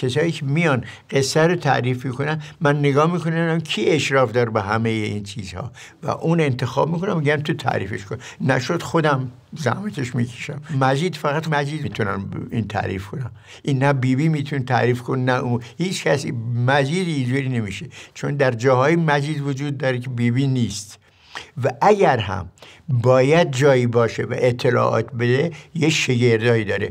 کسایی که میان قصه رو تعریف میکنن من نگاه میکنم کی اشراف داره به همه این چیزها و اون انتخاب میکنم میگم تو تعریفش کن نشد خودم زحمتش میکشم مجید فقط مجید میتونم این تعریف کنم این نه بیبی میتونه تعریف کن نه اون هیچ کسی، مجید اینجوری نمیشه چون در جاهای مجید وجود داره که بیبی نیست و اگر هم باید جایی باشه و اطلاعات بده یه شگردایی داره